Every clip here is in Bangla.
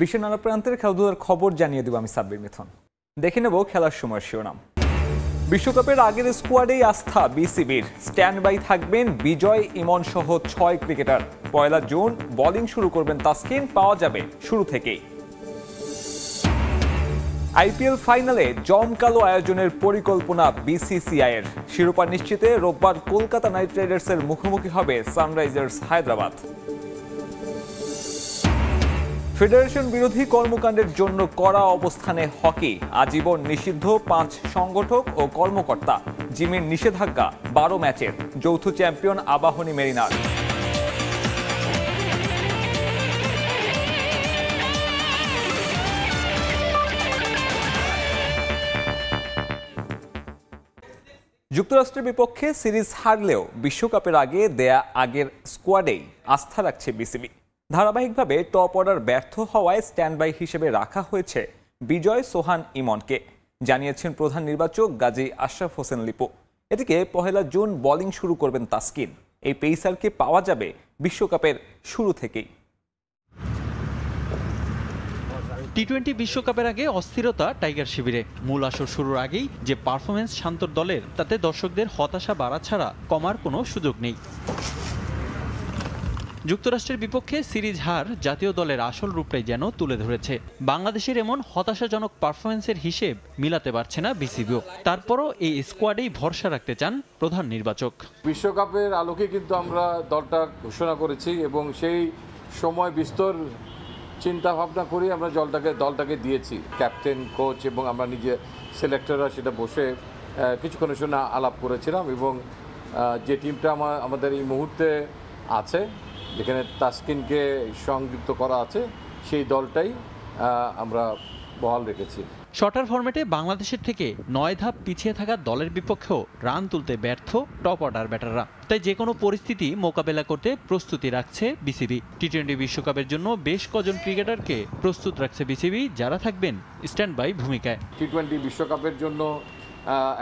বিশ্বের নানা প্রান্তের খেলাধুলার খবর জানিয়ে দেব আমি সাব্বির মিথন দেখে নেব খেলার সময় শিরোনাম বিশ্বকাপের আগের স্কোয়াডেই আস্থা বিসিবির স্ট্যান্ড বাই থাকবেন বিজয় ইমন সহ ছয় ক্রিকেটার পয়লা জুন বোলিং শুরু করবেন তাসকিন পাওয়া যাবে শুরু থেকেই আইপিএল ফাইনালে জমকালো আয়োজনের পরিকল্পনা বিসিসিআই এর শিরোপা নিশ্চিতে রোববার কলকাতা নাইট রাইডার্সের মুখোমুখি হবে সানরাইজার্স হায়দ্রাবাদ ফেডারেশন বিরোধী কর্মকাণ্ডের জন্য করা অবস্থানে হকি আজীবন নিষিদ্ধ পাঁচ সংগঠক ও কর্মকর্তা জিমের নিষেধাজ্ঞা বারো ম্যাচের যৌথ চ্যাম্পিয়ন আবাহনী মেরিনার যুক্তরাষ্ট্রের বিপক্ষে সিরিজ হারলেও বিশ্বকাপের আগে দেয়া আগের স্কোয়াডেই আস্থা রাখছে বিসিবি ধারাবাহিকভাবে টপ অর্ডার ব্যর্থ হওয়ায় স্ট্যান্ডবাই হিসেবে রাখা হয়েছে বিজয় সোহান ইমনকে জানিয়েছেন প্রধান নির্বাচক গাজী আশরাফ হোসেন লিপু এদিকে পহেলা জুন বোলিং শুরু করবেন তাস্কিন এই পেইসারকে পাওয়া যাবে বিশ্বকাপের শুরু থেকেই টি টোয়েন্টি বিশ্বকাপের আগে অস্থিরতা টাইগার শিবিরে মূল আসর শুরুর আগেই যে পারফরমেন্স শান্তর দলের তাতে দর্শকদের হতাশা বাড়া ছাড়া কমার কোনো সুযোগ নেই যুক্তরাষ্ট্রের বিপক্ষে সিরিজ হার জাতীয় দলের আসল রূপটাই যেন তুলে ধরেছে বাংলাদেশের এমন হতাশাজনক পারফরমেন্সের হিসেব মিলাতে পারছে না বিসিবিও তারপরও এই স্কোয়াডেই ভরসা রাখতে চান প্রধান নির্বাচক বিশ্বকাপের আলোকে কিন্তু আমরা দলটা ঘোষণা করেছি এবং সেই সময় বিস্তর চিন্তা ভাবনা করে আমরা জলটাকে দলটাকে দিয়েছি ক্যাপ্টেন কোচ এবং আমরা নিজে সিলেক্টররা সেটা বসে কিছুক্ষণের সঙ্গে আলাপ করেছিলাম এবং যে টিমটা আমার আমাদের এই মুহূর্তে আছে যেখানে তাসকিনকে সংযুক্ত করা আছে সেই দলটাই আমরা বহাল রেখেছি শর্টার ফরম্যাটে বাংলাদেশের থেকে নয় ধাপ পিছিয়ে থাকা দলের বিপক্ষেও রান তুলতে ব্যর্থ টপ অর্ডার ব্যাটাররা তাই যে কোনো পরিস্থিতি মোকাবেলা করতে প্রস্তুতি রাখছে বিসিবি টি টোয়েন্টি বিশ্বকাপের জন্য বেশ কজন ক্রিকেটারকে প্রস্তুত রাখছে বিসিবি যারা থাকবেন স্ট্যান্ড বাই ভূমিকায় টি টোয়েন্টি বিশ্বকাপের জন্য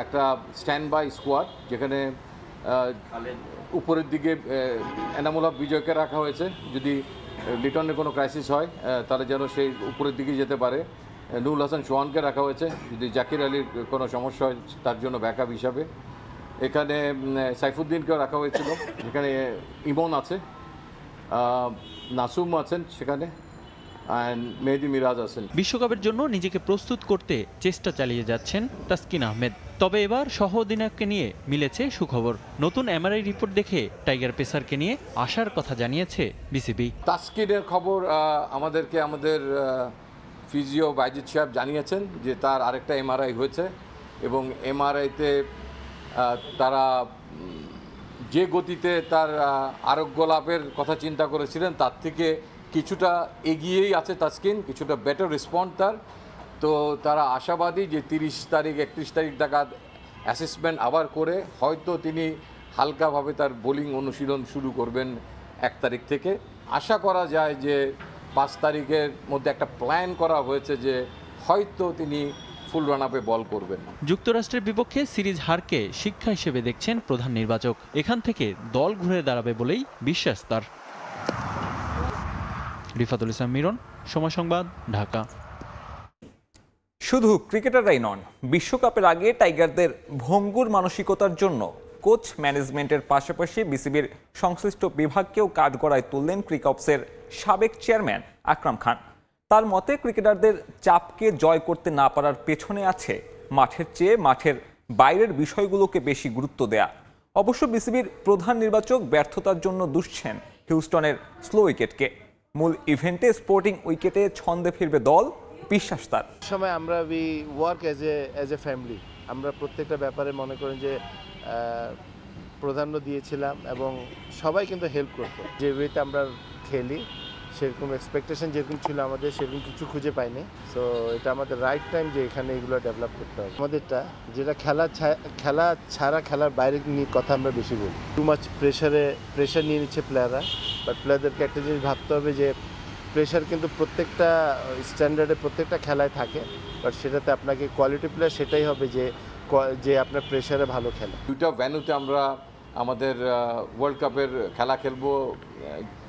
একটা স্ট্যান্ড বাই স্কোয়াড যেখানে উপরের দিকে এনামুল হক বিজয়কে রাখা হয়েছে যদি লিটনে কোনো ক্রাইসিস হয় তাহলে যেন সেই উপরের দিকে যেতে পারে নুরুল হাসান সোহানকে রাখা হয়েছে যদি জাকির আলীর কোনো সমস্যা হয় তার জন্য ব্যাকআপ হিসাবে এখানে সাইফুদ্দিনকেও রাখা হয়েছিল এখানে ইমন আছে নাসুম আছেন সেখানে মেহেদি মিরাজ আছেন বিশ্বকাপের জন্য নিজেকে প্রস্তুত করতে চেষ্টা চালিয়ে যাচ্ছেন তাসকিন আহমেদ তবে এবার সহ অধিনায়ককে নিয়ে মিলেছে সুখবর নতুন এমআরআই রিপোর্ট দেখে টাইগার পেসারকে নিয়ে আসার কথা জানিয়েছে বিসিবি তাস্কিনের খবর আমাদেরকে আমাদের ফিজিও বাইজিৎ সাহেব জানিয়েছেন যে তার আরেকটা এমআরআই হয়েছে এবং এমআরআইতে তারা যে গতিতে তার আরোগ্য লাভের কথা চিন্তা করেছিলেন তার থেকে কিছুটা এগিয়েই আছে তাস্কিন কিছুটা বেটার রেসপন্ড তার তো তারা আশাবাদী যে তিরিশ তারিখ একত্রিশ তারিখ টাকা অ্যাসেসমেন্ট আবার করে হয়তো তিনি হালকাভাবে তার বোলিং অনুশীলন শুরু করবেন এক তারিখ থেকে আশা করা যায় যে পাঁচ তারিখের মধ্যে একটা প্ল্যান করা হয়েছে যে হয়তো তিনি ফুল রান আপে বল করবেন যুক্তরাষ্ট্রের বিপক্ষে সিরিজ হারকে শিক্ষা হিসেবে দেখছেন প্রধান নির্বাচক এখান থেকে দল ঘুরে দাঁড়াবে বলেই বিশ্বাস তার রিফাতুল ইসলাম মিরন সময় সংবাদ ঢাকা শুধু ক্রিকেটাররাই নন বিশ্বকাপের আগে টাইগারদের ভঙ্গুর মানসিকতার জন্য কোচ ম্যানেজমেন্টের পাশাপাশি বিসিবির সংশ্লিষ্ট বিভাগকেও গড়ায় তুললেন ক্রিকপসের সাবেক চেয়ারম্যান আকরাম খান তার মতে ক্রিকেটারদের চাপকে জয় করতে না পারার পেছনে আছে মাঠের চেয়ে মাঠের বাইরের বিষয়গুলোকে বেশি গুরুত্ব দেয়া অবশ্য বিসিবির প্রধান নির্বাচক ব্যর্থতার জন্য দুষছেন হিউস্টনের স্লো উইকেটকে মূল ইভেন্টে স্পোর্টিং উইকেটে ছন্দে ফিরবে দল বিশ্বাস তার সময় আমরা we work as a as a family আমরা প্রত্যেকটা ব্যাপারে মনে করেন যে প্রাধান্য দিয়েছিলাম এবং সবাই কিন্তু হেল্প করতো যে ওয়েতে আমরা খেলি সেরকম এক্সপেকটেশন যেরকম ছিল আমাদের সেরকম কিছু খুঁজে পাইনি সো এটা আমাদের রাইট টাইম যে এখানে এগুলো ডেভেলপ করতে হবে আমাদেরটা যেটা খেলা খেলা ছাড়া খেলার বাইরে নিয়ে কথা আমরা বেশি বলি টু মাছ প্রেশারে প্রেশার নিয়ে নিচ্ছে প্লেয়াররা বাট প্লেয়ারদেরকে একটা জিনিস ভাবতে হবে যে প্রেশার কিন্তু প্রত্যেকটা স্ট্যান্ডার্ডে প্রত্যেকটা খেলায় থাকে বাট সেটাতে আপনাকে কোয়ালিটি প্লেয়ার সেটাই হবে যে যে আপনার প্রেশারে ভালো খেলে দুইটা ভ্যানুতে আমরা আমাদের ওয়ার্ল্ড কাপের খেলা খেলবো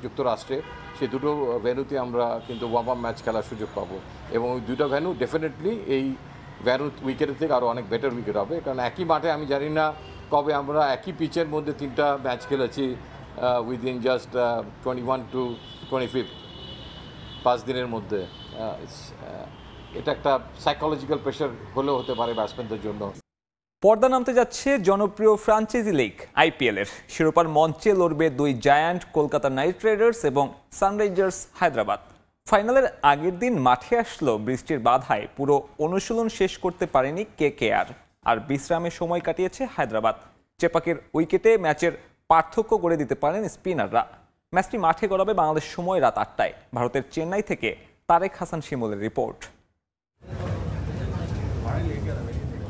যুক্তরাষ্ট্রে সে দুটো ভ্যানুতে আমরা কিন্তু ওয়ার্ম আপ ম্যাচ খেলার সুযোগ পাবো এবং ওই দুটো ভ্যানু ডেফিনেটলি এই ভ্যানু উইকেটের থেকে আরও অনেক বেটার উইকেট হবে কারণ একই মাঠে আমি জানি না কবে আমরা একই পিচের মধ্যে তিনটা ম্যাচ খেলেছি within just twenty one to twenty fifth পাঁচ দিনের মধ্যে এটা একটা সাইকোলজিক্যাল প্রেশার হলেও হতে পারে ব্যাটসম্যানদের জন্য পর্দা নামতে যাচ্ছে জনপ্রিয় ফ্রাঞ্চাইজি লিগ আইপিএলের শিরোপার মঞ্চে লড়বে দুই জায়ান্ট কলকাতা নাইট রাইডার্স এবং সানরাইজার্স হায়দ্রাবাদ ফাইনালের আগের দিন মাঠে আসলো বৃষ্টির বাধায় পুরো অনুশীলন শেষ করতে পারেনি কে কে আর আর বিশ্রামে সময় কাটিয়েছে হায়দ্রাবাদ চেপাকের উইকেটে ম্যাচের পার্থক্য করে দিতে পারেন স্পিনাররা ম্যাচটি মাঠে গড়াবে বাংলাদেশ সময় রাত আটটায় ভারতের চেন্নাই থেকে তারেক হাসান শিমুলের রিপোর্ট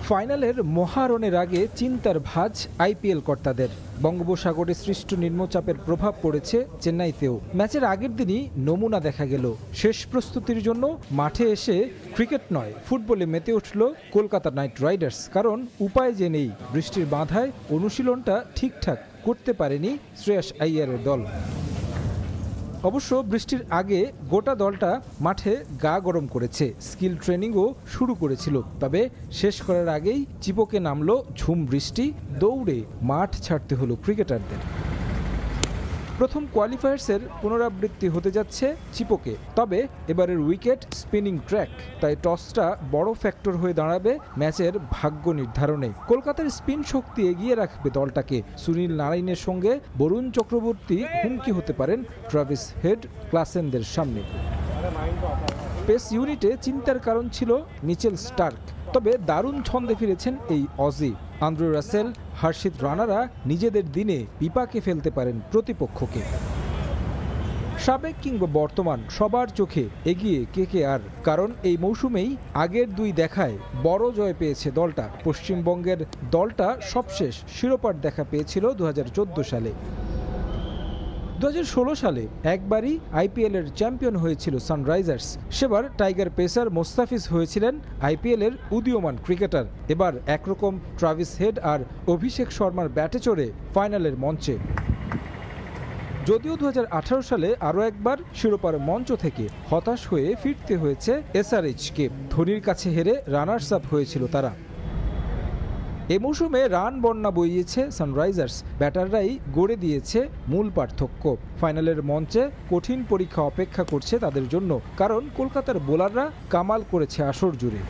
ফাইনালের মহারণের আগে চিন্তার ভাজ আইপিএল কর্তাদের বঙ্গোপসাগরে সৃষ্ট নিম্নচাপের প্রভাব পড়েছে চেন্নাইতেও ম্যাচের আগের দিনই নমুনা দেখা গেল শেষ প্রস্তুতির জন্য মাঠে এসে ক্রিকেট নয় ফুটবলে মেতে উঠল কলকাতা নাইট রাইডার্স কারণ উপায় যে নেই বৃষ্টির বাধায় অনুশীলনটা ঠিকঠাক করতে পারেনি শ্রেয়াস আইয়ারের দল অবশ্য বৃষ্টির আগে গোটা দলটা মাঠে গা গরম করেছে স্কিল ট্রেনিংও শুরু করেছিল তবে শেষ করার আগেই চিপকে নামলো ঝুম বৃষ্টি দৌড়ে মাঠ ছাড়তে হলো ক্রিকেটারদের প্রথম কোয়ালিফায়ার্সের পুনরাবৃত্তি হতে যাচ্ছে চিপোকে তবে এবারের উইকেট স্পিনিং ট্র্যাক তাই টসটা বড় ফ্যাক্টর হয়ে দাঁড়াবে ম্যাচের ভাগ্য নির্ধারণে কলকাতার স্পিন শক্তি এগিয়ে রাখবে দলটাকে সুনীল নারায়ণের সঙ্গে বরুণ চক্রবর্তী হুমকি হতে পারেন ট্রাভিস হেড ক্লাসেনদের সামনে পেস ইউনিটে চিন্তার কারণ ছিল মিচেল স্টার্ক তবে দারুণ ছন্দে ফিরেছেন এই অজি আন্দ্রু রাসেল হার্শিদ রানারা নিজেদের দিনে বিপাকে ফেলতে পারেন প্রতিপক্ষকে সাবেক কিংবা বর্তমান সবার চোখে এগিয়ে কে কে আর কারণ এই মৌসুমেই আগের দুই দেখায় বড় জয় পেয়েছে দলটা পশ্চিমবঙ্গের দলটা সবশেষ শিরোপার দেখা পেয়েছিল দু সালে দু সালে একবারই আইপিএলের চ্যাম্পিয়ন হয়েছিল সানরাইজার্স সেবার টাইগার পেসার মোস্তাফিজ হয়েছিলেন আইপিএলের উদীয়মান ক্রিকেটার এবার একরকম ট্রাভিস হেড আর অভিষেক শর্মার ব্যাটে চড়ে ফাইনালের মঞ্চে যদিও দু সালে আরও একবার শিরোপার মঞ্চ থেকে হতাশ হয়ে ফিরতে হয়েছে এসআরএইচকে ধোনির কাছে হেরে রানার্স আপ হয়েছিল তারা এ মৌসুমে রান বন্যা বইয়েছে সানরাইজার্স ব্যাটাররাই গড়ে দিয়েছে মূল পার্থক্য ফাইনালের মঞ্চে কঠিন পরীক্ষা অপেক্ষা করছে তাদের জন্য কারণ কলকাতার বোলাররা কামাল করেছে আসর জুড়ে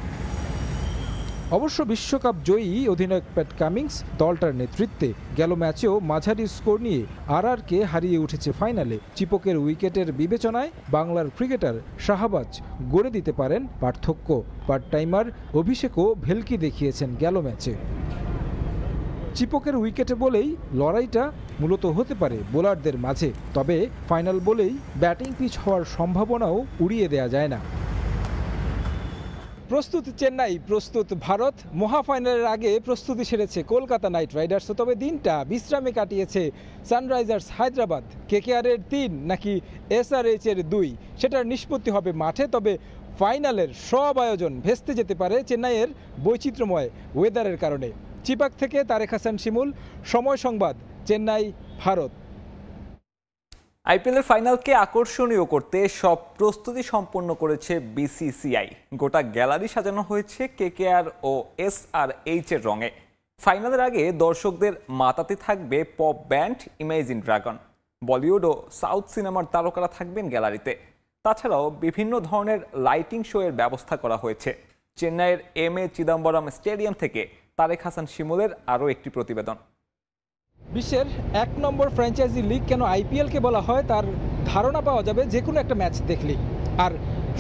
অবশ্য বিশ্বকাপ জয়ী অধিনায়ক প্যাট কামিংস দলটার নেতৃত্বে গেল ম্যাচেও মাঝারি স্কোর নিয়ে আরআরকে হারিয়ে উঠেছে ফাইনালে চিপকের উইকেটের বিবেচনায় বাংলার ক্রিকেটার শাহবাজ গড়ে দিতে পারেন পার্থক্য পার্ট টাইমার অভিষেকও ভেলকি দেখিয়েছেন গেল ম্যাচে চিপকের উইকেটে বলেই লড়াইটা মূলত হতে পারে বোলারদের মাঝে তবে ফাইনাল বলেই ব্যাটিং পিচ হওয়ার সম্ভাবনাও উড়িয়ে দেয়া যায় না প্রস্তুত চেন্নাই প্রস্তুত ভারত মহাফাইনালের আগে প্রস্তুতি সেরেছে কলকাতা নাইট রাইডার্স তবে দিনটা বিশ্রামে কাটিয়েছে সানরাইজার্স হায়দ্রাবাদ কেকেআরের তিন নাকি এর দুই সেটার নিষ্পত্তি হবে মাঠে তবে ফাইনালের সব আয়োজন ভেস্তে যেতে পারে চেন্নাইয়ের বৈচিত্র্যময় ওয়েদারের কারণে চিপাক থেকে তারেক হাসান শিমুল সময় সংবাদ চেন্নাই ভারত আইপিএলের ফাইনালকে আকর্ষণীয় করতে সব প্রস্তুতি সম্পন্ন করেছে বিসিসিআই গোটা গ্যালারি সাজানো হয়েছে কেকেআর ও এস আর এইচ এর রঙে ফাইনালের আগে দর্শকদের মাতাতে থাকবে pop band Imagine Dragon Bollywood ও সাউথ সিনেমার তারকারা থাকবেন গ্যালারিতে তাছাড়াও বিভিন্ন ধরনের লাইটিং শো এর ব্যবস্থা করা হয়েছে চেন্নাইয়ের এম এ চিদম্বরম স্টেডিয়াম থেকে তারেক হাসান শিমুলের আরও একটি প্রতিবেদন বিশ্বের এক নম্বর ফ্র্যাঞ্চাইজি লিগ কেন আইপিএলকে বলা হয় তার ধারণা পাওয়া যাবে যে কোনো একটা ম্যাচ দেখলেই আর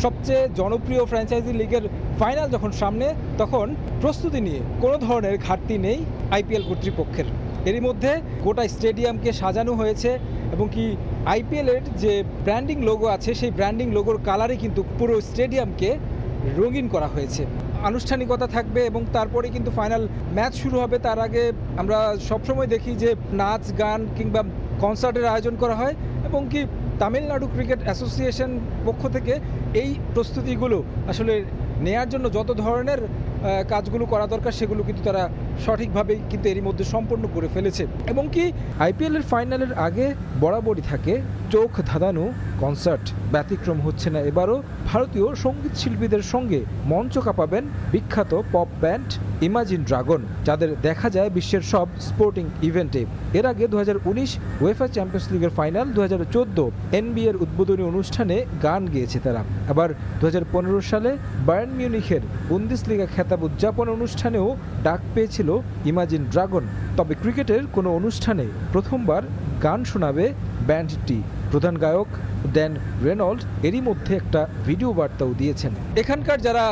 সবচেয়ে জনপ্রিয় ফ্র্যাঞ্চাইজি লিগের ফাইনাল যখন সামনে তখন প্রস্তুতি নিয়ে কোনো ধরনের ঘাটতি নেই আইপিএল কর্তৃপক্ষের এরই মধ্যে গোটা স্টেডিয়ামকে সাজানো হয়েছে এবং কি আইপিএলের যে ব্র্যান্ডিং লোগো আছে সেই ব্র্যান্ডিং লোগোর কালারে কিন্তু পুরো স্টেডিয়ামকে রঙিন করা হয়েছে আনুষ্ঠানিকতা থাকবে এবং তারপরে কিন্তু ফাইনাল ম্যাচ শুরু হবে তার আগে আমরা সবসময় দেখি যে নাচ গান কিংবা কনসার্টের আয়োজন করা হয় এবং কি তামিলনাড়ু ক্রিকেট অ্যাসোসিয়েশন পক্ষ থেকে এই প্রস্তুতিগুলো আসলে নেয়ার জন্য যত ধরনের কাজগুলো করা দরকার সেগুলো কিন্তু তারা সঠিকভাবে কিন্তু এরই মধ্যে সম্পন্ন করে ফেলেছে এবং কি আইপিএলের ফাইনালের আগে বরাবরই থাকে চোখ ধাঁধানো কনসার্ট ব্যতিক্রম হচ্ছে না এবারও ভারতীয় সঙ্গীত শিল্পীদের সঙ্গে মঞ্চ কাঁপাবেন বিখ্যাত পপ ব্যান্ড ইমাজিন ড্রাগন যাদের দেখা যায় বিশ্বের সব স্পোর্টিং ইভেন্টে এর আগে দু হাজার ওয়েফার চ্যাম্পিয়ন্স লিগের ফাইনাল দু হাজার চোদ্দো এনবিএর উদ্বোধনী অনুষ্ঠানে গান গেয়েছে তারা আবার দু সালে বার্ন মিউনিখের বুন্দিস লিগা খেতাব উদযাপন অনুষ্ঠানেও ডাক পেয়েছিল ছিল ইমাজিন ড্রাগন তবে ক্রিকেটের কোনো অনুষ্ঠানে প্রথমবার গান শোনাবে ব্যান্ডটি প্রধান গায়ক দেন রেনল্ড এরই মধ্যে একটা ভিডিও বার্তাও দিয়েছেন এখানকার যারা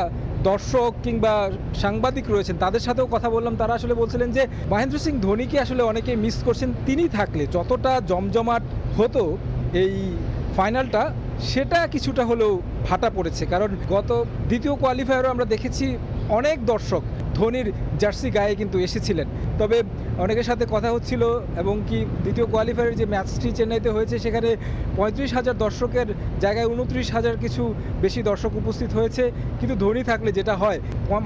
দর্শক কিংবা সাংবাদিক রয়েছেন তাদের সাথেও কথা বললাম তারা আসলে বলছিলেন যে মহেন্দ্র সিং ধোনিকে আসলে অনেকে মিস করছেন তিনি থাকলে যতটা জমজমাট হতো এই ফাইনালটা সেটা কিছুটা হলেও ভাটা পড়েছে কারণ গত দ্বিতীয় কোয়ালিফায়ারও আমরা দেখেছি অনেক দর্শক ধোনির জার্সি গায়ে কিন্তু এসেছিলেন তবে অনেকের সাথে কথা হচ্ছিল এবং কি দ্বিতীয় কোয়ালিফায়ারের যে ম্যাচটি চেন্নাইতে হয়েছে সেখানে পঁয়ত্রিশ হাজার দর্শকের জায়গায় উনত্রিশ হাজার কিছু বেশি দর্শক উপস্থিত হয়েছে কিন্তু ধোনি থাকলে যেটা হয়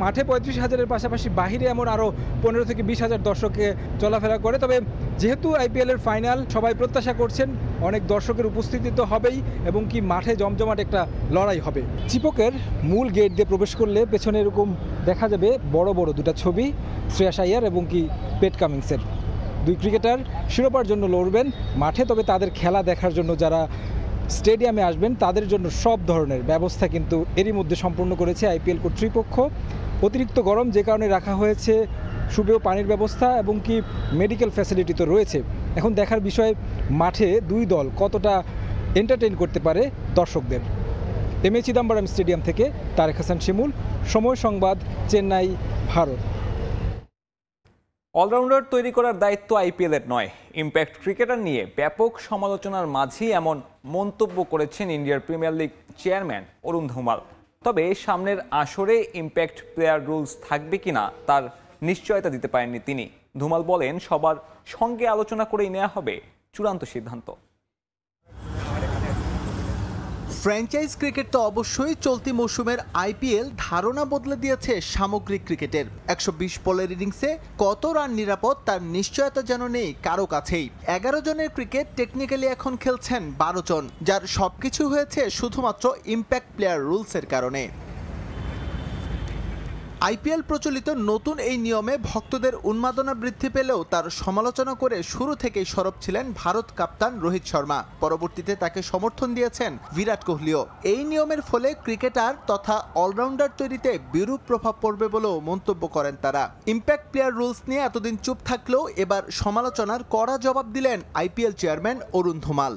মাঠে পঁয়ত্রিশ হাজারের পাশাপাশি বাহিরে এমন আরও পনেরো থেকে বিশ হাজার দর্শককে চলাফেরা করে তবে যেহেতু আইপিএলের ফাইনাল সবাই প্রত্যাশা করছেন অনেক দর্শকের উপস্থিতি তো হবেই এবং কি মাঠে জমজমাট একটা লড়াই হবে চিপকের মূল গেট দিয়ে প্রবেশ করলে পেছনে এরকম দেখা যাবে বড় বড় দুটা ছবি শ্রেয়াস আয়ার এবং কি পেট কামিং ইনিংসের দুই ক্রিকেটার শিরোপার জন্য লড়বেন মাঠে তবে তাদের খেলা দেখার জন্য যারা স্টেডিয়ামে আসবেন তাদের জন্য সব ধরনের ব্যবস্থা কিন্তু এরই মধ্যে সম্পূর্ণ করেছে আইপিএল কর্তৃপক্ষ অতিরিক্ত গরম যে কারণে রাখা হয়েছে সুপেয় পানির ব্যবস্থা এবং কি মেডিকেল ফ্যাসিলিটি তো রয়েছে এখন দেখার বিষয় মাঠে দুই দল কতটা এন্টারটেইন করতে পারে দর্শকদের এম এ চিদাম্বরম স্টেডিয়াম থেকে তারেক হাসান শিমুল সময় সংবাদ চেন্নাই ভারত অলরাউন্ডার তৈরি করার দায়িত্ব আইপিএলের নয় ইম্প্যাক্ট ক্রিকেটার নিয়ে ব্যাপক সমালোচনার মাঝেই এমন মন্তব্য করেছেন ইন্ডিয়ার Premier League chairman Arun Dhumal তবে সামনের আসরে ইম্প্যাক্ট প্লেয়ার রুলস থাকবে কিনা তার নিশ্চয়তা দিতে পারেননি তিনি ধুমাল বলেন সবার সঙ্গে আলোচনা করেই নেওয়া হবে চূড়ান্ত সিদ্ধান্ত ফ্র্যাঞ্চাইজ ক্রিকেট তো অবশ্যই চলতি মৌসুমের আইপিএল ধারণা বদলে দিয়েছে সামগ্রিক ক্রিকেটের একশো বিশ বলের ইনিংসে কত রান নিরাপদ তার নিশ্চয়তা যেন নেই কারো কাছেই এগারো জনের ক্রিকেট টেকনিক্যালি এখন খেলছেন বারো জন যার সবকিছু হয়েছে শুধুমাত্র ইম্প্যাক্ট প্লেয়ার রুলসের কারণে আইপিএল প্রচলিত নতুন এই নিয়মে ভক্তদের উন্মাদনা বৃদ্ধি পেলেও তার সমালোচনা করে শুরু থেকেই সরব ছিলেন ভারত কাপ্তান রোহিত শর্মা পরবর্তীতে তাকে সমর্থন দিয়েছেন বিরাট কোহলিও এই নিয়মের ফলে ক্রিকেটার তথা অলরাউন্ডার তৈরিতে বিরূপ প্রভাব পড়বে বলেও মন্তব্য করেন তারা ইম্প্যাক্ট প্লেয়ার রুলস নিয়ে এতদিন চুপ থাকলেও এবার সমালোচনার কড়া জবাব দিলেন IPL chairman Arun Dhumal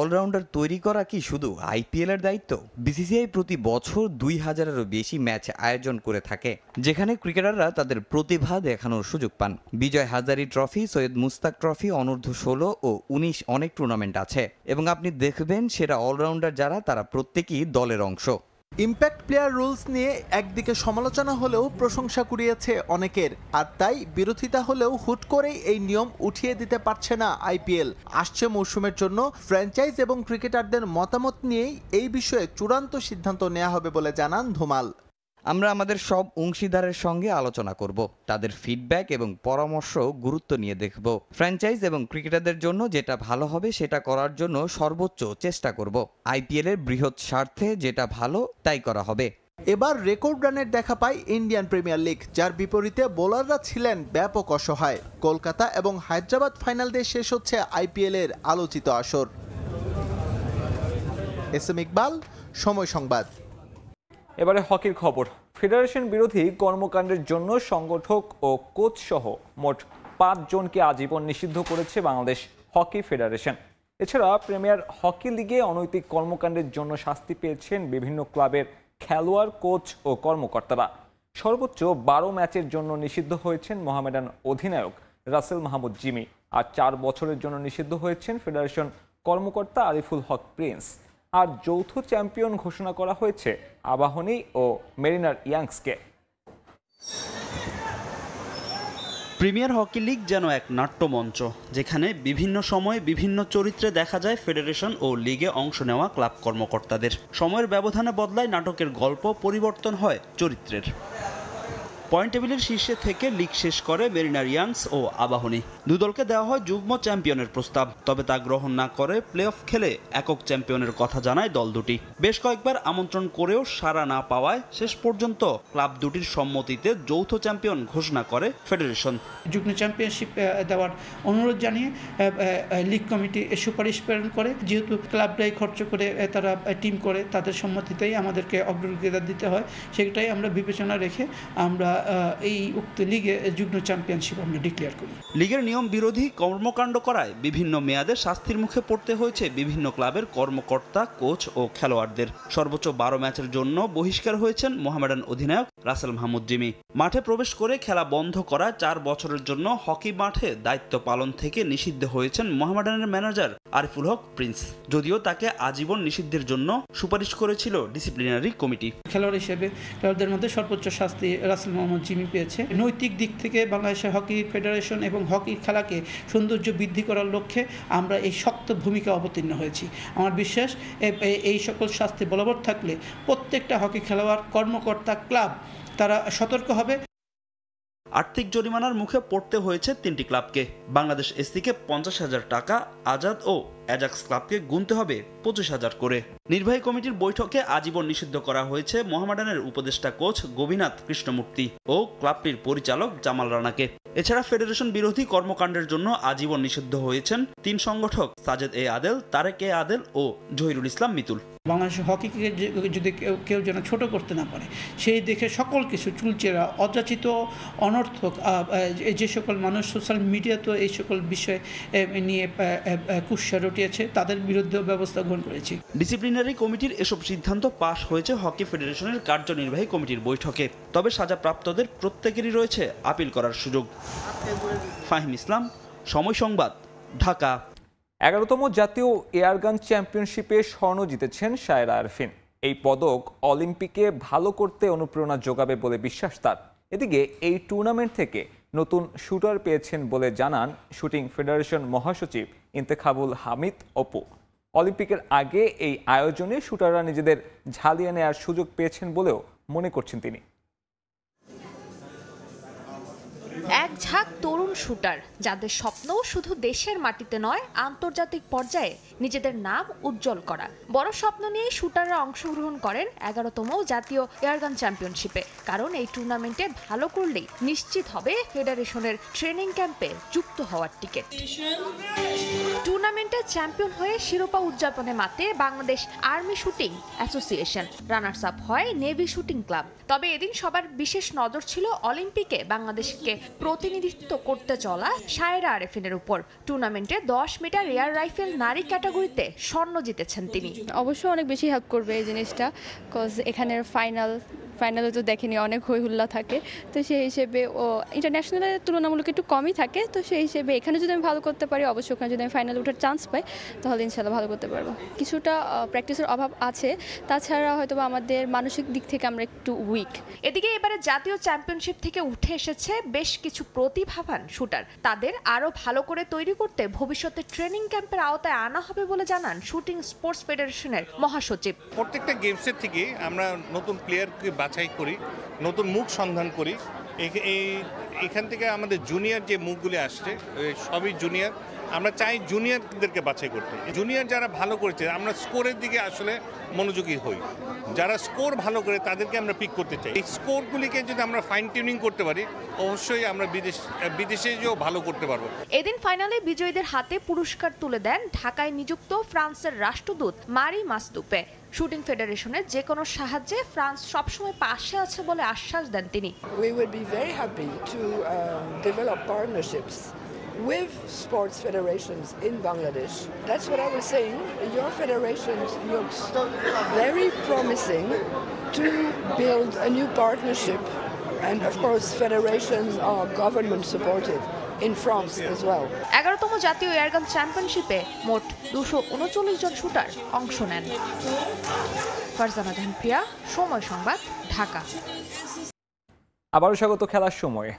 allrounder তৈরি করা কি শুধু আইপিএলের দায়িত্ব বিসিসিআই প্রতি বছর দুই হাজারেরও বেশি ম্যাচ আয়োজন করে থাকে যেখানে ক্রিকেটাররা তাদের প্রতিভা দেখানোর সুযোগ পান বিজয় হাজারি ট্রফি সৈয়দ মুস্তাক ট্রফি অনূর্ধ্ব ষোলো ও উনিশ অনেক টুর্নামেন্ট আছে এবং আপনি দেখবেন সেরা অলরাউন্ডার যারা তারা প্রত্যেকেই দলের অংশ ইম্প্যাক্ট প্লেয়ার রুলস নিয়ে একদিকে সমালোচনা হলেও প্রশংসা কুড়িয়েছে অনেকের আর তাই বিরোধিতা হলেও হুট করেই এই নিয়ম উঠিয়ে দিতে পারছে না আইপিএল আসছে মৌসুমের জন্য ফ্র্যাঞ্চাইজ এবং ক্রিকেটারদের মতামত নিয়েই এই বিষয়ে চূড়ান্ত সিদ্ধান্ত নেওয়া হবে বলে জানান ধুমাল আমরা আমাদের সব অংশীদারের সঙ্গে আলোচনা করব তাদের ফিডব্যাক এবং পরামর্শ গুরুত্ব নিয়ে দেখব ফ্র্যাঞ্চাইজ এবং ক্রিকেটারদের জন্য যেটা ভালো হবে সেটা করার জন্য সর্বোচ্চ চেষ্টা করব আইপিএলের বৃহৎ স্বার্থে যেটা ভালো তাই করা হবে এবার রেকর্ড রানের দেখা পায় ইন্ডিয়ান প্রিমিয়ার লিগ যার বিপরীতে বোলাররা ছিলেন ব্যাপক অসহায় কলকাতা এবং হায়দ্রাবাদ ফাইনাল দিয়ে শেষ হচ্ছে আইপিএলের আলোচিত আসর এস এম ইকবাল সময় সংবাদ এবারে হকির খবর ফেডারেশন বিরোধী কর্মকাণ্ডের জন্য সংগঠক ও কোচ সহ মোট পাঁচজনকে আজীবন নিষিদ্ধ করেছে বাংলাদেশ হকি ফেডারেশন এছাড়া প্রিমিয়ার হকি লিগে অনৈতিক কর্মকাণ্ডের জন্য শাস্তি পেয়েছেন বিভিন্ন ক্লাবের খেলোয়াড় কোচ ও কর্মকর্তারা সর্বোচ্চ বারো ম্যাচের জন্য নিষিদ্ধ হয়েছেন মোহামেডান অধিনায়ক রাসেল মাহমুদ জিমি আর চার বছরের জন্য নিষিদ্ধ হয়েছেন ফেডারেশন কর্মকর্তা আরিফুল হক প্রিন্স আর যৌথ চ্যাম্পিয়ন ঘোষণা করা হয়েছে আবাহনী ও মেরিনার ইয়াংসকে প্রিমিয়ার হকি লিগ যেন এক নাট্যমঞ্চ যেখানে বিভিন্ন সময়ে বিভিন্ন চরিত্রে দেখা যায় ফেডারেশন ও লিগে অংশ নেওয়া ক্লাব কর্মকর্তাদের সময়ের ব্যবধানে বদলায় নাটকের গল্প পরিবর্তন হয় চরিত্রের পয়েন্ট টেবিলের শীর্ষে থেকে লিগ শেষ করে মেরিনার ইয়াংস ও আবাহনী দুদলকে দেওয়া হয় যুগ্ম চ্যাম্পিয়নের প্রস্তাব তবে তা গ্রহণ না করে প্লে অফ খেলে একক চ্যাম্পিয়নের কথা জানায় দল দুটি বেশ কয়েকবার আমন্ত্রণ করেও সাড়া না পাওয়ায় শেষ পর্যন্ত ক্লাব দুটির সম্মতিতে যৌথ চ্যাম্পিয়ন ঘোষণা করে ফেডারেশন যুগ্ম চ্যাম্পিয়নশিপ দেওয়ার অনুরোধ জানিয়ে লিগ কমিটি সুপারিশ প্রেরণ করে যেহেতু ক্লাবরাই খরচ করে তারা টিম করে তাদের সম্মতিতেই আমাদেরকে অগ্রাধিকার দিতে হয় সেটাই আমরা বিবেচনা রেখে আমরা এই উক্ত লিগে যুগ্ম চ্যাম্পিয়নশিপ আমরা ডিক্লেয়ার করি লিগের নিয়ম বিরোধী কর্মকাণ্ড করায় বিভিন্ন মেয়াদে শাস্তির মুখে পড়তে হয়েছে বিভিন্ন ক্লাবের কর্মকর্তা কোচ ও খেলোয়াড়দের সর্বোচ্চ বারো ম্যাচের জন্য বহিষ্কার হয়েছেন মোহামেডান অধিনায়ক রাসেল মাহমুদ জিমি মাঠে প্রবেশ করে খেলা বন্ধ করা চার বছরের জন্য হকি মাঠে দায়িত্ব পালন থেকে নিষিদ্ধ হয়েছেন মোহামেডানের ম্যানেজার আরিফুল হক প্রিন্স যদিও তাকে আজীবন নিষিদ্ধের জন্য সুপারিশ করেছিল ডিসিপ্লিনারি কমিটি খেলোয়াড় হিসেবে খেলোয়াড়দের মধ্যে সর্বোচ্চ শাস্তি রাসেল মোহাম্মদ জিমি পেয়েছে নৈতিক দিক থেকে বাংলাদেশ হকি ফেডারেশন এবং হকি খেলাকে সৌন্দর্য বৃদ্ধি করার লক্ষ্যে আমরা এই শক্ত ভূমিকা অবতীর্ণ হয়েছি আমার বিশ্বাস এই সকল শাস্তি বলবৎ থাকলে প্রত্যেকটা হকি খেলোয়াড় কর্মকর্তা ক্লাব তারা সতর্ক হবে আর্থিক জরিমানার মুখে পড়তে হয়েছে তিনটি ক্লাবকে বাংলাদেশ এসিকে পঞ্চাশ হাজার টাকা আজাদ ও অ্যাজাক্স ক্লাবকে গুনতে হবে পঁচিশ হাজার করে নির্বাহী কমিটির বৈঠকে আজীবন নিষিদ্ধ করা হয়েছে মোহামেডানের উপদেষ্টা কোচ গোপীনাথ কৃষ্ণমূর্তি ও ক্লাবটির পরিচালক জামাল রানাকে এছাড়া ফেডারেশন বিরোধী কর্মকাণ্ডের জন্য আজীবন নিষিদ্ধ হয়েছেন তিন সংগঠক সাজেদ এ আদেল তারেক এ আদেল ও জহিরুল ইসলাম মিতুল বাংলাদেশ হকিকে যদি কেউ যেন ছোট করতে না পারে সেই দেখে সকল কিছু চুলচেরা অযাচিত অনর্থক যে সকল মানুষ সোশ্যাল মিডিয়াতে এই সকল বিষয়ে নিয়ে কুৎসা ঘটিয়েছে তাদের বিরুদ্ধেও ব্যবস্থা গ্রহণ করেছি ডিসিপ্লিনারি কমিটির এসব সিদ্ধান্ত পাশ হয়েছে হকি ফেডারেশনের কার্যনির্বাহী কমিটির বৈঠকে তবে সাজাপ্রাপ্তদের প্রত্যেকেরই রয়েছে আপিল করার সুযোগ ফাহিম ইসলাম সময় সংবাদ ঢাকা এগারোতম জাতীয় এয়ারগান চ্যাম্পিয়নশিপে স্বর্ণ জিতেছেন সায়রা আরফিন এই পদক অলিম্পিকে ভালো করতে অনুপ্রেরণা যোগাবে বলে বিশ্বাস তার এদিকে এই টুর্নামেন্ট থেকে নতুন শুটার পেয়েছেন বলে জানান শুটিং ফেডারেশন মহাসচিব ইন্তেখাবুল হামিদ অপু অলিম্পিকের আগে এই আয়োজনে শুটাররা নিজেদের ঝালিয়ে নেওয়ার সুযোগ পেয়েছেন বলেও মনে করছেন তিনি এক ঝাঁক তরুণ শুটার যাদের স্বপ্ন শুধু দেশের মাটিতে নয় আন্তর্জাতিক পর্যায়ে নিজেদের নাম উজ্জ্বল করা বড় স্বপ্ন নিয়ে শুটাররা অংশগ্রহণ করেন এগারোতম জাতীয় এয়ারগান চ্যাম্পিয়নশিপে কারণ এই টুর্নামেন্টে ভালো করলেই নিশ্চিত হবে ফেডারেশনের ট্রেনিং ক্যাম্পে যুক্ত হওয়ার টিকিট টুর্নামেন্টে চ্যাম্পিয়ন হয়ে শিরোপা উদযাপনে মাতে Bangladesh army shooting association runners up হয় নেভি শুটিং ক্লাব তবে এদিন সবার বিশেষ নজর ছিল অলিম্পিকে বাংলাদেশকে প্রতিনিধিত্ব করতে চলা সায়রা আরেফিনের উপর টুর্নামেন্টে দশ মিটার এয়ার রাইফেল নারী ক্যাটাগরিতে স্বর্ণ জিতেছেন তিনি অবশ্য অনেক বেশি হেল্প করবে এই জিনিসটা বিকজ এখানের ফাইনাল ফাইনালে তো দেখেনি অনেক হই হুল্লা থাকে তো সেই হিসেবে ও ইন্টারন্যাশনালের তুলনামূলক একটু কমই থাকে তো সেই হিসেবে এখানে যদি আমি ভালো করতে পারি অবশ্যই ওখানে যদি আমি ফাইনালে ওঠার চান্স পাই তাহলে ইনশাল্লাহ ভালো করতে পারবো কিছুটা প্র্যাকটিসের অভাব আছে তাছাড়া হয়তো আমাদের মানসিক দিক থেকে আমরা একটু উইক এদিকে এবারে জাতীয় চ্যাম্পিয়নশিপ থেকে উঠে এসেছে বেশ কিছু প্রতিভাবান শুটার তাদের আরও ভালো করে তৈরি করতে ভবিষ্যতে ট্রেনিং ক্যাম্পের আওতায় আনা হবে বলে জানান শুটিং স্পোর্টস ফেডারেশনের মহাসচিব প্রত্যেকটা গেমসের থেকে আমরা নতুন প্লেয়ারকে বাছাই করি নতুন মুখ সন্ধান করি এই এখান থেকে আমাদের জুনিয়র যে মুখগুলি আসছে সবই জুনিয়র আমরা চাই জুনিয়রদেরকে বাছাই করতে জুনিয়র যারা ভালো করেছে আমরা স্কোরের দিকে আসলে মনোযোগী হই যারা স্কোর ভালো করে তাদেরকে আমরা পিক করতে চাই এই স্কোরগুলিকে যদি আমরা ফাইন টিউনিং করতে পারি অবশ্যই আমরা বিদেশ বিদেশে যেও ভালো করতে পারবো এদিন ফাইনালে বিজয়ীদের হাতে পুরস্কার তুলে দেন ঢাকায় নিযুক্ত ফ্রান্সের রাষ্ট্রদূত মারি মাসদুপে শুটিং ফেডারেশনের যে কোনো সাহায্যে ফ্রান্স সবসময় পাশে আছে বলে আশ্বাস দেন তিনি We will be very happy to uh, develop partnerships with sports federations in Bangladesh. That's what I was saying. Your federation looks very promising to build a new partnership. And of course, federations are government supported. in France as well. এগারোতম জাতীয় এয়ারগান চ্যাম্পিয়নশিপে মোট দুশো উনচল্লিশ জন শুটার অংশ নেন ফারজানা জাহানপ্রিয়া সময় সংবাদ ঢাকা আবারও স্বাগত খেলার সময়ে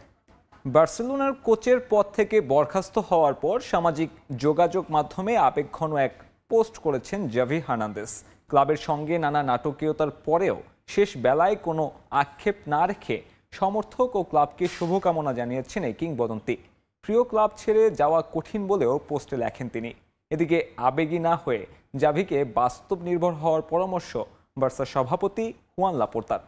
বার্সেলোনার কোচের পদ থেকে বরখাস্ত হওয়ার পর সামাজিক যোগাযোগ মাধ্যমে আবেগঘন এক পোস্ট করেছেন জাভি হার্নান্দেস ক্লাবের সঙ্গে নানা নাটকীয়তার পরেও শেষ বেলায় কোনো আক্ষেপ না রেখে সমর্থক ও ক্লাবকে শুভকামনা জানিয়েছেন এই কিংবদন্তি প্রিয় ক্লাব ছেড়ে যাওয়া কঠিন বলেও পোস্টে লেখেন তিনি এদিকে আবেগী না হয়ে জাভিকে বাস্তব নির্ভর হওয়ার পরামর্শ বার্সার সভাপতি হুয়ান লাপোর্তার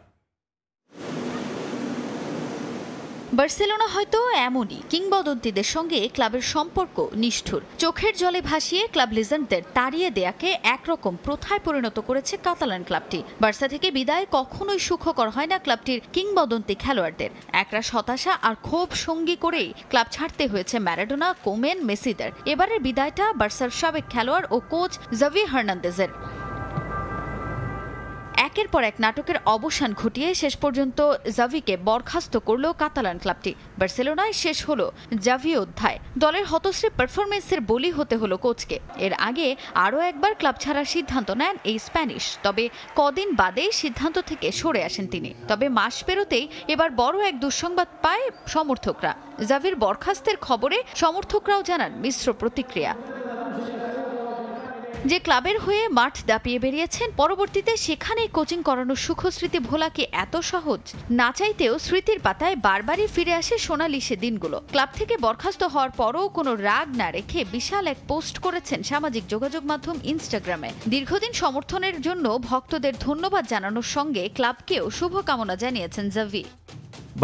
বার্সেলোনা হয়তো এমনই কিংবদন্তিদের সঙ্গে ক্লাবের সম্পর্ক নিষ্ঠুর চোখের জলে ভাসিয়ে ক্লাব লিজেন্ডদের তাড়িয়ে দেয়াকে একরকম প্রথায় পরিণত করেছে কাতালান ক্লাবটি বার্সা থেকে বিদায় কখনোই সুখকর হয় না ক্লাবটির কিংবদন্তি খেলোয়াড়দের একরা হতাশা আর ক্ষোভ সঙ্গী করেই ক্লাব ছাড়তে হয়েছে ম্যারাডোনা কোমেন মেসিদের এবারের বিদায়টা বার্সার সাবেক খেলোয়াড় ও কোচ জাভি হার্নান্দেজের একের পর এক নাটকের অবসান ঘটিয়ে শেষ পর্যন্ত জাভিকে বরখাস্ত করল কাতালান ক্লাবটি বার্সেলোনায় শেষ হলো জাভি অধ্যায় দলের হতশ্রী পারফরমেন্সের বলি হতে হলো কোচকে এর আগে আরও একবার ক্লাব ছাড়ার সিদ্ধান্ত নেন এই স্প্যানিশ তবে কদিন বাদেই সিদ্ধান্ত থেকে সরে আসেন তিনি তবে মাস পেরোতেই এবার বড় এক দুঃসংবাদ পায় সমর্থকরা জাভির বরখাস্তের খবরে সমর্থকরাও জানান মিশ্র প্রতিক্রিয়া যে ক্লাবের হয়ে মাঠ দাপিয়ে বেরিয়েছেন পরবর্তীতে সেখানেই কোচিং করানোর সুখস্মৃতি ভোলা কি এত সহজ না চাইতেও স্মৃতির পাতায় বারবারই ফিরে আসে সোনালি সে দিনগুলো ক্লাব থেকে বরখাস্ত হওয়ার পরও কোনো রাগ না রেখে বিশাল এক পোস্ট করেছেন সামাজিক যোগাযোগ মাধ্যম ইনস্টাগ্রামে দীর্ঘদিন সমর্থনের জন্য ভক্তদের ধন্যবাদ জানানোর সঙ্গে ক্লাবকেও শুভকামনা জানিয়েছেন জাভি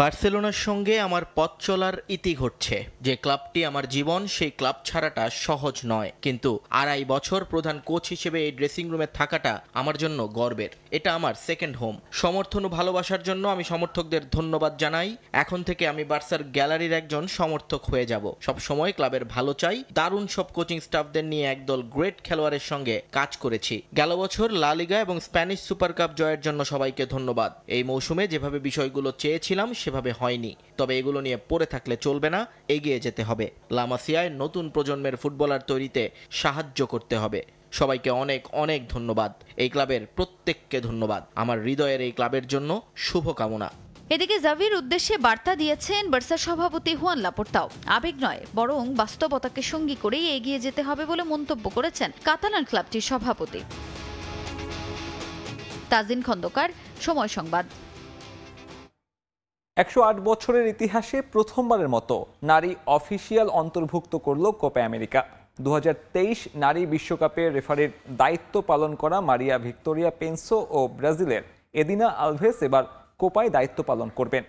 বার্সেলোনার সঙ্গে আমার পথ চলার ইতি ঘটছে যে ক্লাবটি আমার জীবন সেই ক্লাব ছাড়াটা সহজ নয় কিন্তু আড়াই বছর প্রধান কোচ হিসেবে এই ড্রেসিং রুমে থাকাটা আমার জন্য গর্বের এটা আমার সেকেন্ড হোম সমর্থন ও ভালোবাসার জন্য আমি সমর্থকদের ধন্যবাদ জানাই এখন থেকে আমি বার্সার গ্যালারির একজন সমর্থক হয়ে যাব সব সময় ক্লাবের ভালো চাই দারুণ সব কোচিং স্টাফদের নিয়ে একদল গ্রেট খেলোয়াড়ের সঙ্গে কাজ করেছি গেল বছর লালিগা এবং স্প্যানিশ সুপার কাপ জয়ের জন্য সবাইকে ধন্যবাদ এই মৌসুমে যেভাবে বিষয়গুলো চেয়েছিলাম সেভাবে হয়নি তবে এগুলো নিয়ে পড়ে থাকলে চলবে না এগিয়ে যেতে হবে লামাসিয়ায় নতুন প্রজন্মের ফুটবলার তৈরিতে সাহায্য করতে হবে সবাইকে অনেক অনেক ধন্যবাদ এই ক্লাবের প্রত্যেককে ধন্যবাদ আমার হৃদয়ের এই ক্লাবের জন্য শুভকামনা এদিকে জাভির উদ্দেশ্যে বার্তা দিয়েছেন বার্সার সভাপতি হুয়ান লাপোর্তাও আবেগ নয় বরং বাস্তবতাকে সঙ্গী করেই এগিয়ে যেতে হবে বলে মন্তব্য করেছেন কাতালান ক্লাবটির সভাপতি তাজিন খন্দকার সময় সংবাদ একশো আট বছরের ইতিহাসে প্রথমবারের মতো নারী অফিসিয়াল অন্তর্ভুক্ত করল কোপা আমেরিকা দু নারী বিশ্বকাপে রেফারির দায়িত্ব পালন করা মারিয়া ভিক্টোরিয়া পেনসো ও ব্রাজিলের এদিনা আলভেস এবার কোপায় দায়িত্ব পালন করবেন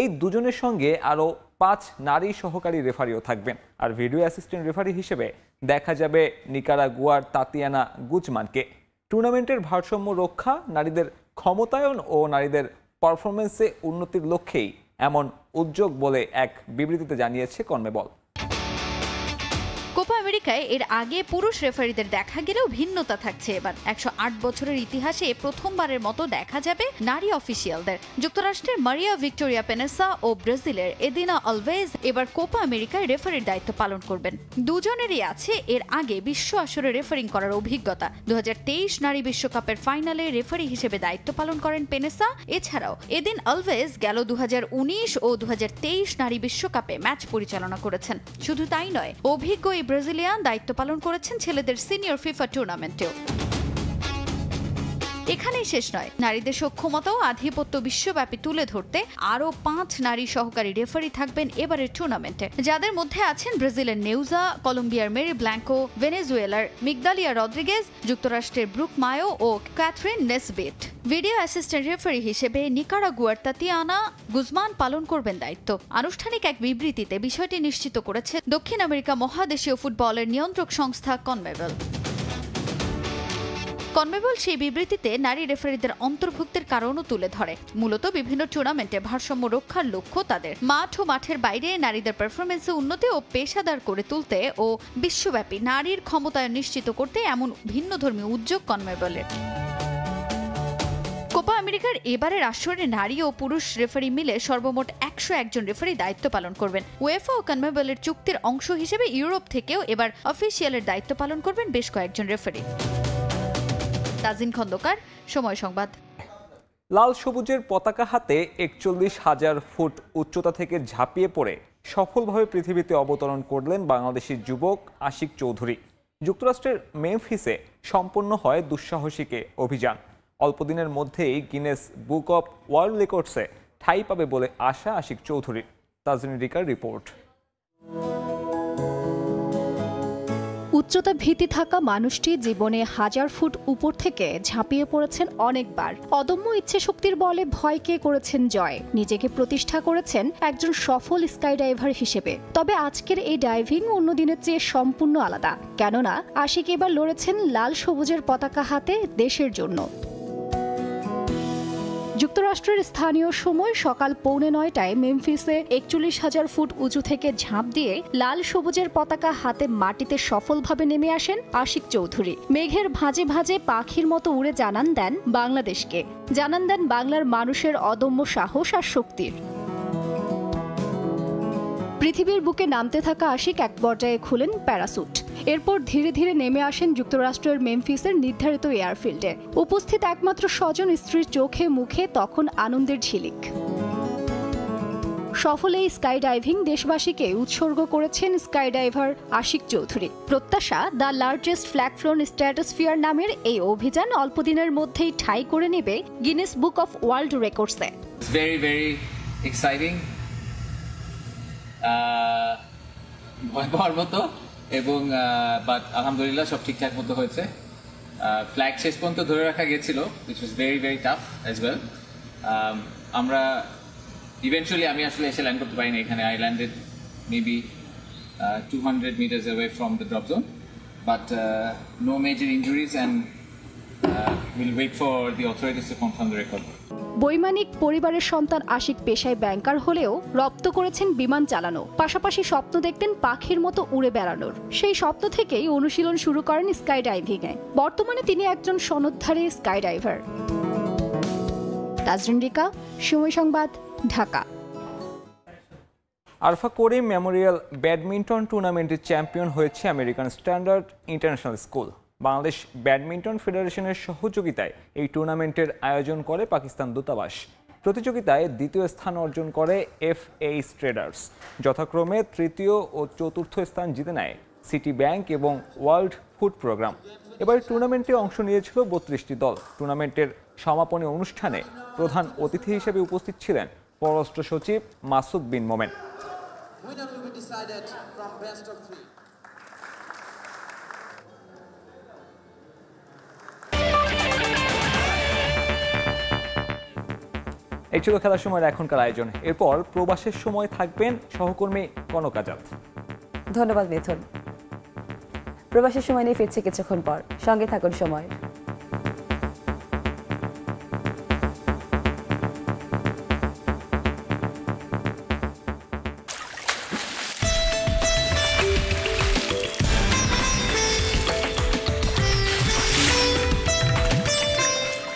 এই দুজনের সঙ্গে আরও পাঁচ নারী সহকারী রেফারিও থাকবেন আর ভিডিও অ্যাসিস্ট্যান্ট রেফারি হিসেবে দেখা যাবে নিকারা গুয়ার তাতিয়ানা গুজমানকে টুর্নামেন্টের ভারসাম্য রক্ষা নারীদের ক্ষমতায়ন ও নারীদের পারফরমেন্সে উন্নতির লক্ষ্যেই এমন উদ্যোগ বলে এক বিবৃতিতে জানিয়েছে কর্মেবল আমেরিকায় এর আগে পুরুষ রেফারিদের দেখা গেলেও ভিন্নতা থাকছে এবার একশো বছরের ইতিহাসে প্রথমবারের মতো দেখা যাবে নারী অফিসিয়ালদের যুক্তরাষ্ট্রের মারিয়া ভিক্টোরিয়া পেনেসা ও ব্রাজিলের এদিনা অলভেজ এবার কোপা আমেরিকায় রেফারির দায়িত্ব পালন করবেন দুজনেরই আছে এর আগে বিশ্ব আসরে রেফারিং করার অভিজ্ঞতা দু নারী বিশ্বকাপের ফাইনালে রেফারি হিসেবে দায়িত্ব পালন করেন পেনেসা এছাড়াও এদিন অলভেজ গেল দু ও দু নারী বিশ্বকাপে ম্যাচ পরিচালনা করেছেন শুধু তাই নয় অভিজ্ঞ এই ব্রাজিলিয়ান দায়িত্ব পালন করেছেন ছেলেদের সিনিয়র ফিফা টুর্নামেন্টেও এখানেই শেষ নয় নারীদের সক্ষমতা ও আধিপত্য বিশ্বব্যাপী তুলে ধরতে আরও পাঁচ নারী সহকারী রেফারি থাকবেন এবারের টুর্নামেন্টে যাদের মধ্যে আছেন ব্রাজিলের নেউজা কলম্বিয়ার মেরি ব্ল্যাঙ্কো ভেনেজুয়েলার মিগদালিয়া রদ্রিগেজ যুক্তরাষ্ট্রের ব্রুক মায়ো ও Kathryn Nesbitt video assistant referee হিসেবে নিকারাগুয়ার তাতিয়ানা গুজমান পালন করবেন দায়িত্ব আনুষ্ঠানিক এক বিবৃতিতে বিষয়টি নিশ্চিত করেছে দক্ষিণ আমেরিকা মহাদেশীয় ফুটবলের নিয়ন্ত্রক সংস্থা কনমেবল কনমেবল সেই বিবৃতিতে নারী রেফারিদের অন্তর্ভুক্তের কারণও তুলে ধরে মূলত বিভিন্ন টুর্নামেন্টে ভারসাম্য রক্ষার লক্ষ্য তাদের মাঠ ও মাঠের বাইরে নারীদের পারফরমেন্সে উন্নতি ও পেশাদার করে তুলতে ও বিশ্বব্যাপী নারীর ক্ষমতায় নিশ্চিত করতে এমন ভিন্নধর্মী উদ্যোগ কনমেবলের কোপা আমেরিকার এবারের আসরে নারী ও পুরুষ রেফারি মিলে সর্বমোট একশো একজন রেফারি দায়িত্ব পালন করবেন ওয়েফা ও কনমেবলের চুক্তির অংশ হিসেবে ইউরোপ থেকেও এবার অফিসিয়ালের দায়িত্ব পালন করবেন বেশ কয়েকজন রেফারি তাজিন খন্দকার সময় সংবাদ লাল সবুজের পতাকা হাতে একচল্লিশ হাজার ফুট উচ্চতা থেকে ঝাঁপিয়ে পড়ে সফলভাবে পৃথিবীতে অবতরণ করলেন বাংলাদেশি যুবক আশিক চৌধুরী যুক্তরাষ্ট্রের মেমফিসে সম্পন্ন হয় দুঃসাহসীকে অভিযান অল্পদিনের মধ্যেই গিনেস বুক অব ওয়ার্ল্ড রেকর্ডসে ঠাঁই পাবে বলে আশা আশিক চৌধুরীর তাজনী রিকার রিপোর্ট উচ্চতা ভীতি থাকা মানুষটি জীবনে হাজার ফুট উপর থেকে ঝাঁপিয়ে পড়েছেন অনেকবার অদম্য ইচ্ছে শক্তির বলে ভয়কে করেছেন জয় নিজেকে প্রতিষ্ঠা করেছেন একজন সফল স্কাই ডাইভার হিসেবে তবে আজকের এই ডাইভিং অন্য দিনের চেয়ে সম্পূর্ণ আলাদা কেননা আশিক এবার লড়েছেন লাল সবুজের পতাকা হাতে দেশের জন্য যুক্তরাষ্ট্রের স্থানীয় সময় সকাল পৌনে নয়টায় মেমফিসে একচল্লিশ হাজার ফুট উঁচু থেকে ঝাঁপ দিয়ে লাল সবুজের পতাকা হাতে মাটিতে সফলভাবে নেমে আসেন আশিক চৌধুরী মেঘের ভাঁজে ভাঁজে পাখির মতো উড়ে জানান দেন বাংলাদেশকে জানান দেন বাংলার মানুষের অদম্য সাহস আর শক্তির পৃথিবীর বুকে নামতে থাকা আশিক এক পর্যায়ে খুলেন প্যারাসুট এরপর ধীরে ধীরে নেমে আসেন যুক্তরাষ্ট্রের মেমফিসের নির্ধারিত এয়ারফিল্ডে উপস্থিত একমাত্র স্বজন স্ত্রীর চোখে মুখে তখন আনন্দের ঝিলিক সফল এই স্কাইডাইভিং দেশবাসীকে উৎসর্গ করেছেন স্কাইডাইভার আশিক চৌধুরী প্রত্যাশা the largest flag flown stratosphere নামের এই অভিযান অল্পদিনের মধ্যেই ঠাঁই করে নেবে গিনেস বুক অফ ওয়ার্ল্ড রেকর্ডসে ভয় পাওয়ার মতো এবং বাট আলহামদুলিল্লাহ সব ঠিকঠাক মতো হয়েছে ফ্ল্যাগ শেষ পর্যন্ত ধরে রাখা গেছিল which was very very tough as well আমরা ইভেন্চুয়ালি আমি আসলে এসে ল্যান্ড করতে পারিনি এখানে I landed maybe two hundred meters away from the drop zone but no major injuries and Uh, বৈমানিক পরিবারের সন্তান আশিক পেশায় ব্যাংকার হলেও রপ্ত করেছেন বিমান চালানো পাশাপাশি স্বপ্ন দেখতেন পাখির মতো উড়ে বেড়ানোর সেই স্বপ্ন থেকেই অনুশীলন শুরু করেন স্কাই এ বর্তমানে তিনি একজন সনদ্ধারী স্কাই ডাইভার তাজরিন্ডিকা সময় সংবাদ ঢাকা আরফা করিম মেমোরিয়াল ব্যাডমিন্টন টুর্নামেন্টের চ্যাম্পিয়ন হয়েছে American standard international school Bangladesh badminton ফেডারেশনের সহযোগিতায় এই টুর্নামেন্টের আয়োজন করে পাকিস্তান দূতাবাস প্রতিযোগিতায় দ্বিতীয় স্থান অর্জন করে এফ এইস ট্রেডার্স যথাক্রমে তৃতীয় ও চতুর্থ স্থান জিতে নেয় সিটি ব্যাংক এবং ওয়ার্ল্ড ফুড প্রোগ্রাম এবার টুর্নামেন্টে অংশ নিয়েছিল বত্রিশটি দল টুর্নামেন্টের সমাপনী অনুষ্ঠানে প্রধান অতিথি হিসেবে উপস্থিত ছিলেন পররাষ্ট্র সচিব মাসুদ বিন মোমেন এই ছিল খেলার সময়ের এখনকার আয়োজন এরপর প্রবাসের সময় থাকবেন সহকর্মী কনক আজাদ ধন্যবাদ মিথুন প্রবাসের সময় নিয়ে ফিরছে কিছুক্ষণ পর সঙ্গে থাকুন সময়